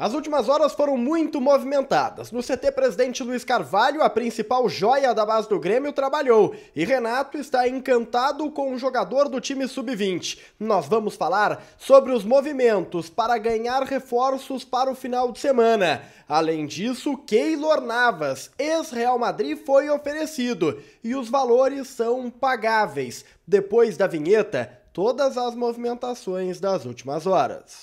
As últimas horas foram muito movimentadas. No CT, presidente Luiz Carvalho, a principal joia da base do Grêmio, trabalhou e Renato está encantado com o um jogador do time sub-20. Nós vamos falar sobre os movimentos para ganhar reforços para o final de semana. Além disso, Keylor Navas, ex-Real Madrid, foi oferecido e os valores são pagáveis. Depois da vinheta, todas as movimentações das últimas horas.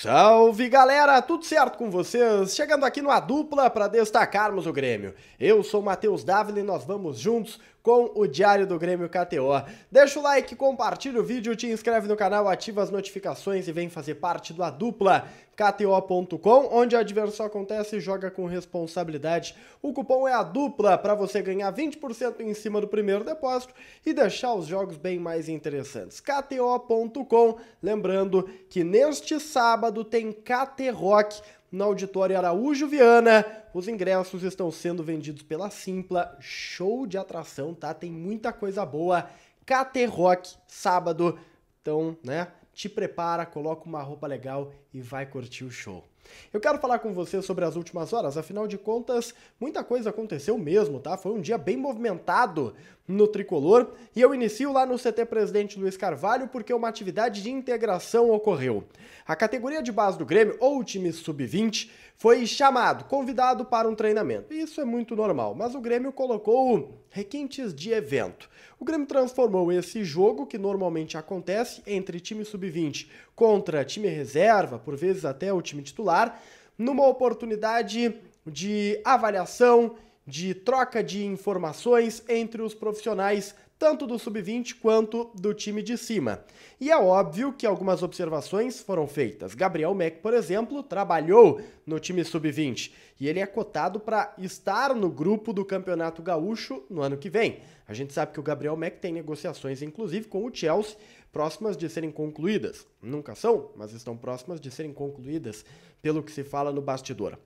Salve galera, tudo certo com vocês? Chegando aqui numa dupla para destacarmos o Grêmio. Eu sou Matheus Davi e nós vamos juntos com o Diário do Grêmio KTO. Deixa o like, compartilha o vídeo, te inscreve no canal, ativa as notificações e vem fazer parte do A Dupla KTO.com, onde a diversão acontece e joga com responsabilidade. O cupom é a dupla para você ganhar 20% em cima do primeiro depósito e deixar os jogos bem mais interessantes. KTO.com, lembrando que neste sábado tem KT Rock no Auditório Araújo Viana. Os ingressos estão sendo vendidos pela Simpla. Show de atração, tá? Tem muita coisa boa. KT Rock, sábado. Então, né? te prepara, coloca uma roupa legal e vai curtir o show. Eu quero falar com você sobre as últimas horas, afinal de contas, muita coisa aconteceu mesmo, tá? Foi um dia bem movimentado no tricolor e eu inicio lá no CT Presidente Luiz Carvalho porque uma atividade de integração ocorreu. A categoria de base do Grêmio, ou time sub-20, foi chamado, convidado para um treinamento. Isso é muito normal, mas o Grêmio colocou requintes de evento. O Grêmio transformou esse jogo, que normalmente acontece entre time sub-20 sub-20 contra time reserva, por vezes até o time titular, numa oportunidade de avaliação, de troca de informações entre os profissionais tanto do sub-20 quanto do time de cima. E é óbvio que algumas observações foram feitas. Gabriel Mack, por exemplo, trabalhou no time sub-20 e ele é cotado para estar no grupo do Campeonato Gaúcho no ano que vem. A gente sabe que o Gabriel Mack tem negociações, inclusive, com o Chelsea próximas de serem concluídas. Nunca são, mas estão próximas de serem concluídas, pelo que se fala no bastidor.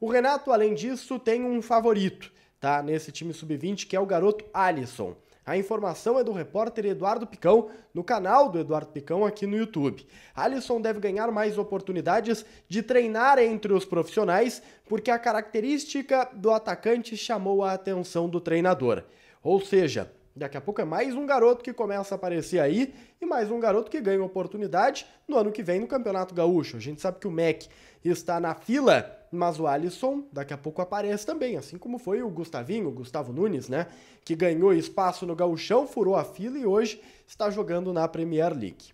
O Renato, além disso, tem um favorito, tá? Nesse time sub-20, que é o garoto Alisson. A informação é do repórter Eduardo Picão, no canal do Eduardo Picão aqui no YouTube. Alisson deve ganhar mais oportunidades de treinar entre os profissionais, porque a característica do atacante chamou a atenção do treinador. Ou seja, Daqui a pouco é mais um garoto que começa a aparecer aí e mais um garoto que ganha oportunidade no ano que vem no Campeonato Gaúcho. A gente sabe que o MEC está na fila, mas o Alisson daqui a pouco aparece também, assim como foi o Gustavinho, o Gustavo Nunes, né? Que ganhou espaço no Gaúchão, furou a fila e hoje está jogando na Premier League.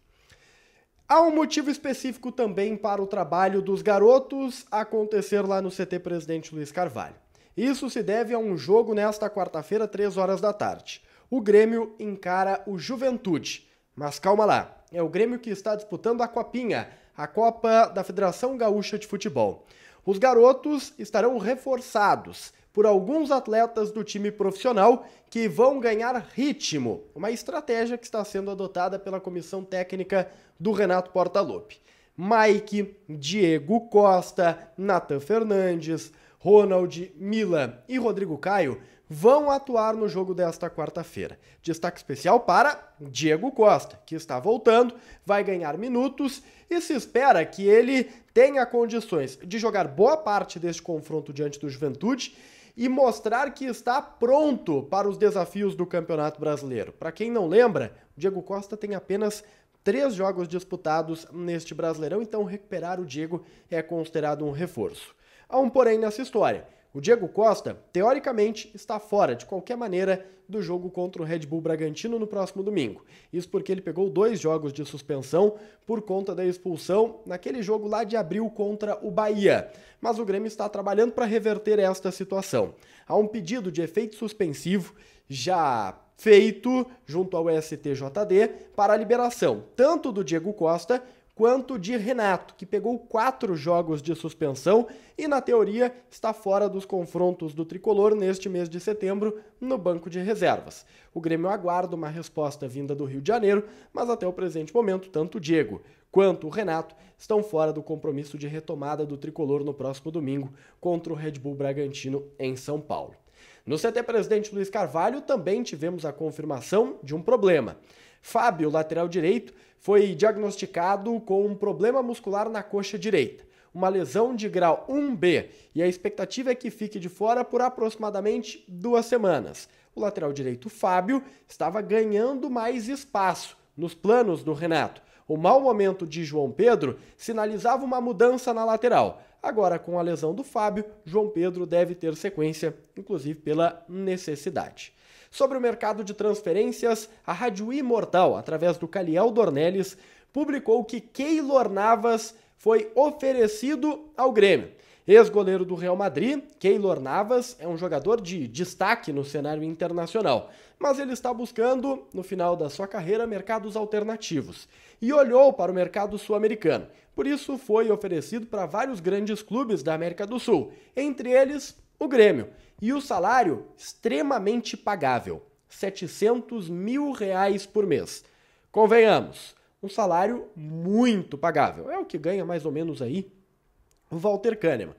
Há um motivo específico também para o trabalho dos garotos acontecer lá no CT Presidente Luiz Carvalho. Isso se deve a um jogo nesta quarta-feira, 3 horas da tarde o Grêmio encara o Juventude. Mas calma lá, é o Grêmio que está disputando a Copinha, a Copa da Federação Gaúcha de Futebol. Os garotos estarão reforçados por alguns atletas do time profissional que vão ganhar ritmo, uma estratégia que está sendo adotada pela comissão técnica do Renato Portaluppi. Mike, Diego Costa, Nathan Fernandes, Ronald, Milan e Rodrigo Caio vão atuar no jogo desta quarta-feira. Destaque especial para Diego Costa, que está voltando, vai ganhar minutos e se espera que ele tenha condições de jogar boa parte deste confronto diante do Juventude e mostrar que está pronto para os desafios do Campeonato Brasileiro. Para quem não lembra, Diego Costa tem apenas três jogos disputados neste Brasileirão, então recuperar o Diego é considerado um reforço. Há um porém nessa história. O Diego Costa, teoricamente, está fora de qualquer maneira do jogo contra o Red Bull Bragantino no próximo domingo. Isso porque ele pegou dois jogos de suspensão por conta da expulsão naquele jogo lá de abril contra o Bahia. Mas o Grêmio está trabalhando para reverter esta situação. Há um pedido de efeito suspensivo já feito junto ao STJD para a liberação tanto do Diego Costa quanto de Renato, que pegou quatro jogos de suspensão e, na teoria, está fora dos confrontos do tricolor neste mês de setembro no banco de reservas. O Grêmio aguarda uma resposta vinda do Rio de Janeiro, mas até o presente momento, tanto o Diego quanto o Renato estão fora do compromisso de retomada do tricolor no próximo domingo contra o Red Bull Bragantino em São Paulo. No CT Presidente Luiz Carvalho também tivemos a confirmação de um problema. Fábio, lateral direito, foi diagnosticado com um problema muscular na coxa direita, uma lesão de grau 1B, e a expectativa é que fique de fora por aproximadamente duas semanas. O lateral direito Fábio estava ganhando mais espaço nos planos do Renato. O mau momento de João Pedro sinalizava uma mudança na lateral. Agora, com a lesão do Fábio, João Pedro deve ter sequência, inclusive pela necessidade. Sobre o mercado de transferências, a Rádio Imortal, através do Caliel Dornelles, publicou que Keylor Navas foi oferecido ao Grêmio. Ex-goleiro do Real Madrid, Keylor Navas é um jogador de destaque no cenário internacional, mas ele está buscando, no final da sua carreira, mercados alternativos e olhou para o mercado sul-americano. Por isso, foi oferecido para vários grandes clubes da América do Sul, entre eles o Grêmio. E o salário extremamente pagável, 700 mil reais por mês. Convenhamos, um salário muito pagável. É o que ganha mais ou menos aí o Walter Kahneman.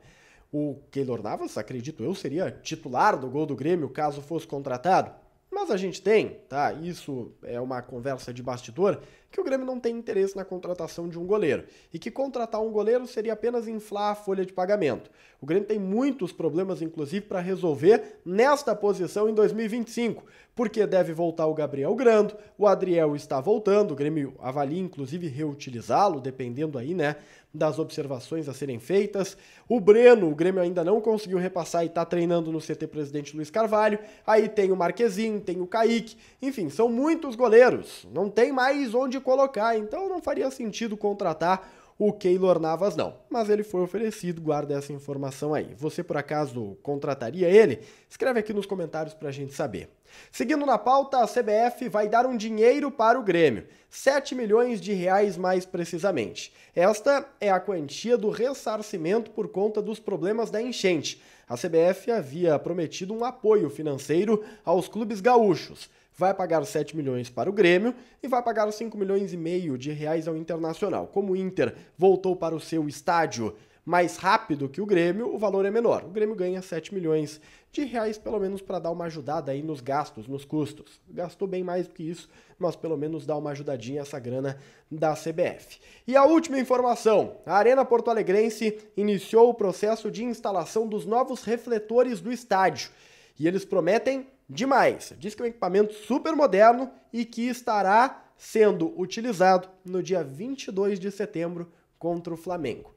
O Keylor Navas, acredito eu, seria titular do gol do Grêmio caso fosse contratado. Mas a gente tem, tá? Isso é uma conversa de bastidor, que o Grêmio não tem interesse na contratação de um goleiro. E que contratar um goleiro seria apenas inflar a folha de pagamento. O Grêmio tem muitos problemas, inclusive, para resolver nesta posição em 2025 porque deve voltar o Gabriel Grando, o Adriel está voltando, o Grêmio avalia inclusive reutilizá-lo, dependendo aí, né, das observações a serem feitas. O Breno, o Grêmio ainda não conseguiu repassar e está treinando no CT Presidente Luiz Carvalho. Aí tem o Marquezinho, tem o Kaique, enfim, são muitos goleiros, não tem mais onde colocar, então não faria sentido contratar o Keylor Navas não, mas ele foi oferecido, guarda essa informação aí. Você por acaso contrataria ele? Escreve aqui nos comentários para a gente saber. Seguindo na pauta, a CBF vai dar um dinheiro para o Grêmio, 7 milhões de reais mais precisamente. Esta é a quantia do ressarcimento por conta dos problemas da enchente. A CBF havia prometido um apoio financeiro aos clubes gaúchos vai pagar os 7 milhões para o Grêmio e vai pagar os 5 milhões e meio de reais ao Internacional. Como o Inter voltou para o seu estádio mais rápido que o Grêmio, o valor é menor. O Grêmio ganha 7 milhões de reais, pelo menos para dar uma ajudada aí nos gastos, nos custos. Gastou bem mais do que isso, mas pelo menos dá uma ajudadinha essa grana da CBF. E a última informação: a Arena Porto Alegrense iniciou o processo de instalação dos novos refletores do estádio. E eles prometem demais. Diz que é um equipamento super moderno e que estará sendo utilizado no dia 22 de setembro contra o Flamengo.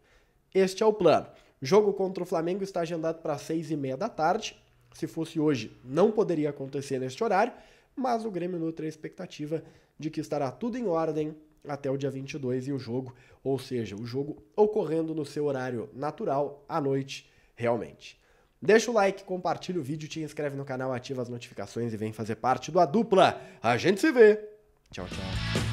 Este é o plano. O jogo contra o Flamengo está agendado para 6 e meia da tarde. Se fosse hoje, não poderia acontecer neste horário, mas o Grêmio nutre a expectativa de que estará tudo em ordem até o dia 22 e o jogo, ou seja, o jogo ocorrendo no seu horário natural à noite, realmente. Deixa o like, compartilha o vídeo, te inscreve no canal, ativa as notificações e vem fazer parte do A Dupla. A gente se vê. Tchau, tchau.